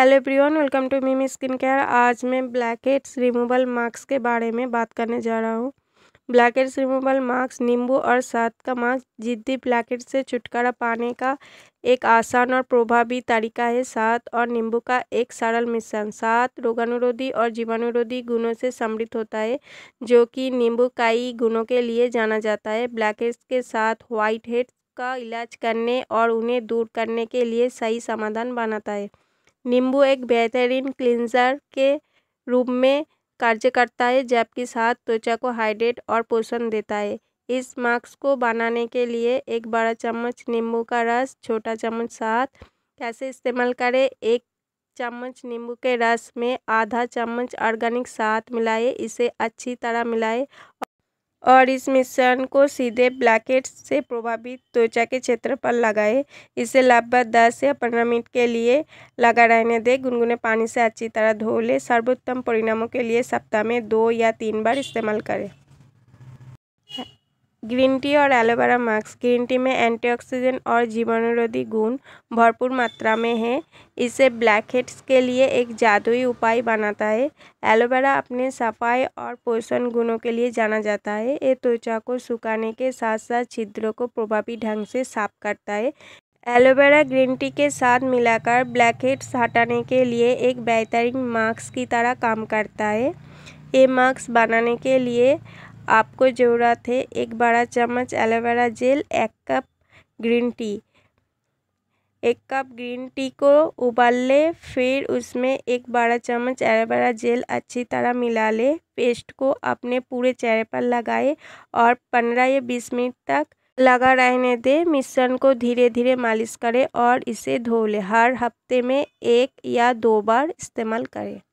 hello everyone welcome to Mimi skin care आज मैं black heads removal mask के बारे में बात करने जा रहा हूँ ब्लैक हेड्स रिमूवल मास्क नींबू और साथ का मास्क जिद्दी ब्लैक हेड से छुटकारा पाने का एक आसान और प्रभावी तरीका है साथ और नींबू का एक सरल मिश्रण साथ रोगानुरोधी और जीवाणुरोधी गुणों से समृद्ध होता है जो कि नींबू कई गुणों के लिए जाना जाता है ब्लैक हेड्स के साथ व्हाइट हेड्स का इलाज करने और उन्हें दूर करने के लिए सही समाधान बनाता है नींबू एक बेहतरीन क्लिंजर के रूप में कार्य करता है जबकि साथ त्वचा को हाइड्रेट और पोषण देता है इस मास्क को बनाने के लिए एक बड़ा चम्मच नींबू का रस छोटा चम्मच साथ कैसे इस्तेमाल करें एक चम्मच नींबू के रस में आधा चम्मच ऑर्गेनिक साथ मिलाए इसे अच्छी तरह मिलाए और इस मिश्रण को सीधे ब्लैकेट से प्रभावित त्वचा के क्षेत्र पर लगाएं इसे लगभग दस या पंद्रह मिनट के लिए लगा रहने दें गुनगुने पानी से अच्छी तरह धो लें सर्वोत्तम परिणामों के लिए सप्ताह में दो या तीन बार इस्तेमाल करें ग्रीन टी और एलोवेरा मास्क ग्रीन टी में एंटीऑक्सीडेंट और जीवाणुरोधी गुण भरपूर मात्रा में है इसे ब्लैक हेड्स के लिए एक जादुई उपाय बनाता है एलोवेरा अपने सफाई और पोषण गुणों के लिए जाना जाता है ये त्वचा को सुखाने के साथ साथ छिद्रों को प्रभावी ढंग से साफ करता है एलोवेरा ग्रीन टी के साथ मिलाकर ब्लैक हेड्स हटाने के लिए एक बेहतरीन मास्क की तरह काम करता है ये मास्क बनाने के लिए आपको ज़रूरत है एक बड़ा चम्मच एलोवेरा जेल एक कप ग्रीन टी एक कप ग्रीन टी को उबाल ले फिर उसमें एक बड़ा चम्मच एलोवेरा जेल अच्छी तरह मिला ले पेस्ट को अपने पूरे चेहरे पर लगाए और पंद्रह या बीस मिनट तक लगा रहने दे मिश्रण को धीरे धीरे मालिश करें और इसे धो लें हर हफ्ते में एक या दो बार इस्तेमाल करें